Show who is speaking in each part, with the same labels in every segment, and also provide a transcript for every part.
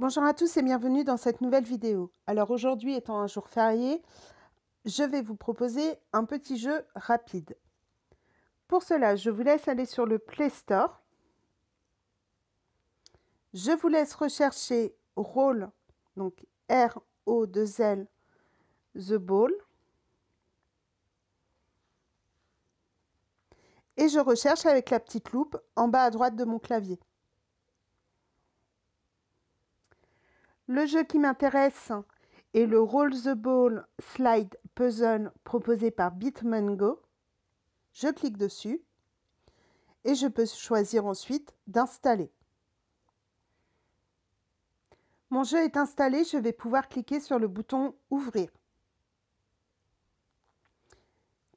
Speaker 1: Bonjour à tous et bienvenue dans cette nouvelle vidéo. Alors aujourd'hui étant un jour férié, je vais vous proposer un petit jeu rapide. Pour cela, je vous laisse aller sur le Play Store. Je vous laisse rechercher Roll, donc R-O-2-L, The Ball. Et je recherche avec la petite loupe en bas à droite de mon clavier. Le jeu qui m'intéresse est le Roll the Ball Slide Puzzle proposé par Bitmango. Je clique dessus et je peux choisir ensuite d'installer. Mon jeu est installé, je vais pouvoir cliquer sur le bouton Ouvrir.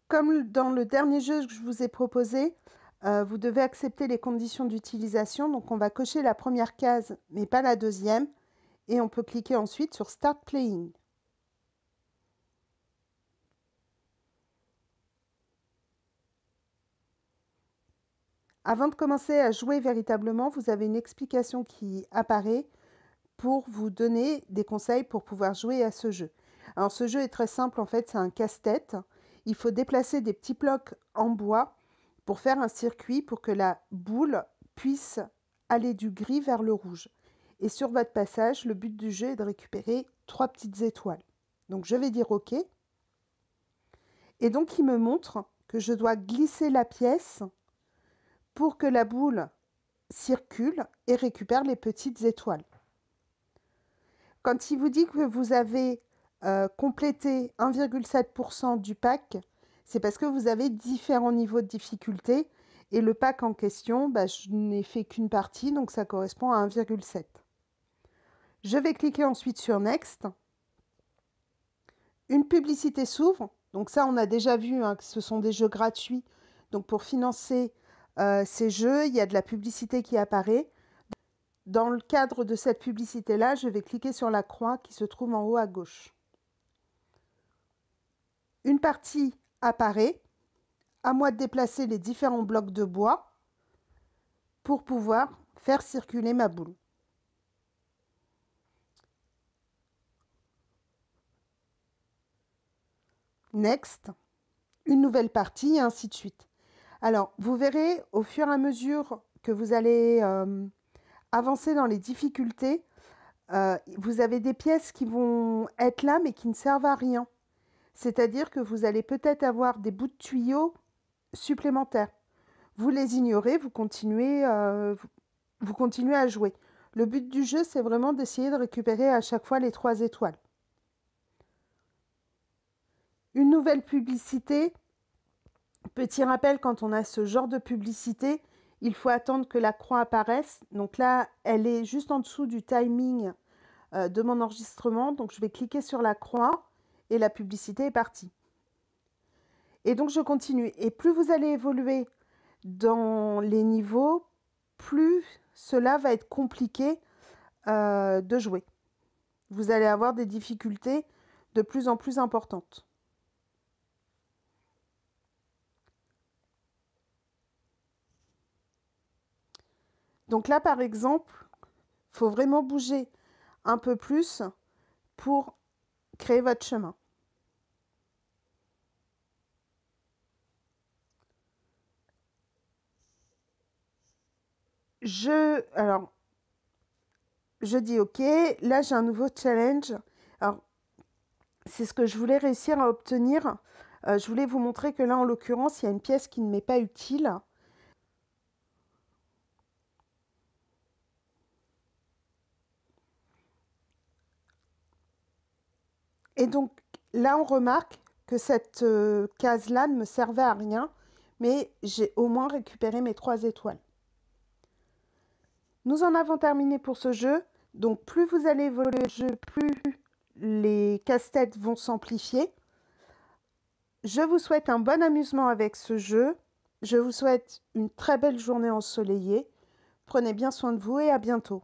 Speaker 1: Comme dans le dernier jeu que je vous ai proposé, euh, vous devez accepter les conditions d'utilisation. Donc on va cocher la première case, mais pas la deuxième et on peut cliquer ensuite sur Start Playing. Avant de commencer à jouer véritablement, vous avez une explication qui apparaît pour vous donner des conseils pour pouvoir jouer à ce jeu. Alors ce jeu est très simple en fait, c'est un casse-tête. Il faut déplacer des petits blocs en bois pour faire un circuit pour que la boule puisse aller du gris vers le rouge. Et sur votre passage, le but du jeu est de récupérer trois petites étoiles. Donc je vais dire OK. Et donc il me montre que je dois glisser la pièce pour que la boule circule et récupère les petites étoiles. Quand il vous dit que vous avez euh, complété 1,7% du pack, c'est parce que vous avez différents niveaux de difficulté et le pack en question, bah, je n'ai fait qu'une partie, donc ça correspond à 1,7. Je vais cliquer ensuite sur Next. Une publicité s'ouvre. Donc ça, on a déjà vu hein, que ce sont des jeux gratuits. Donc pour financer euh, ces jeux, il y a de la publicité qui apparaît. Dans le cadre de cette publicité-là, je vais cliquer sur la croix qui se trouve en haut à gauche. Une partie apparaît. À moi de déplacer les différents blocs de bois pour pouvoir faire circuler ma boule. next, une nouvelle partie, et ainsi de suite. Alors, vous verrez au fur et à mesure que vous allez euh, avancer dans les difficultés, euh, vous avez des pièces qui vont être là mais qui ne servent à rien. C'est-à-dire que vous allez peut-être avoir des bouts de tuyaux supplémentaires. Vous les ignorez, vous continuez, euh, vous continuez à jouer. Le but du jeu, c'est vraiment d'essayer de récupérer à chaque fois les trois étoiles. Une nouvelle publicité. Petit rappel, quand on a ce genre de publicité, il faut attendre que la croix apparaisse. Donc là, elle est juste en dessous du timing euh, de mon enregistrement. Donc je vais cliquer sur la croix et la publicité est partie. Et donc je continue. Et plus vous allez évoluer dans les niveaux, plus cela va être compliqué euh, de jouer. Vous allez avoir des difficultés de plus en plus importantes. Donc là, par exemple, il faut vraiment bouger un peu plus pour créer votre chemin. Je, alors, je dis OK, là j'ai un nouveau challenge. Alors, c'est ce que je voulais réussir à obtenir. Euh, je voulais vous montrer que là, en l'occurrence, il y a une pièce qui ne m'est pas utile. Et donc là, on remarque que cette euh, case-là ne me servait à rien, mais j'ai au moins récupéré mes trois étoiles. Nous en avons terminé pour ce jeu. Donc plus vous allez évoluer le jeu, plus les casse-têtes vont s'amplifier. Je vous souhaite un bon amusement avec ce jeu. Je vous souhaite une très belle journée ensoleillée. Prenez bien soin de vous et à bientôt.